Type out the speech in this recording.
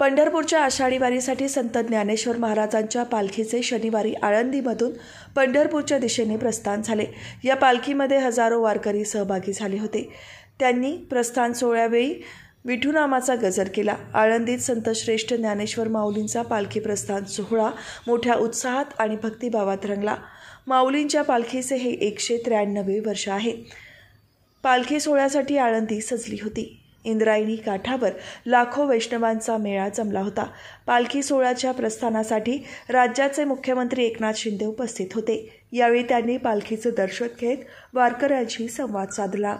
पंढरपूरच्या आषाढी वारीसाठी संत ज्ञानेश्वर महाराजांच्या पालखीचे शनिवारी आळंदीमधून पंढरपूरच्या दिशेने प्रस्थान झाले या पालखीमध्ये हजारो वारकरी सहभागी झाले होते त्यांनी प्रस्थान सोहळ्यावेळी विठूनामाचा गजर केला आळंदीत संतश्रेष्ठ ज्ञानेश्वर माऊलींचा पालखी प्रस्थान सोहळा मोठ्या उत्साहात आणि भक्तिभावात रंगला माऊलींच्या पालखीचे हे एकशे त्र्याण्णवे वर्ष आहे पालखी सोहळ्यासाठी आळंदी सजली होती इंद्रायणी काठावर लाखो वैष्णवांचा मेळा जमला होता पालखी सोहळ्याच्या प्रस्थानासाठी राज्याचे मुख्यमंत्री एकनाथ शिंदे उपस्थित होते यावेळी त्यांनी पालखीचं दर्शन घेत वारकऱ्यांशी संवाद साधला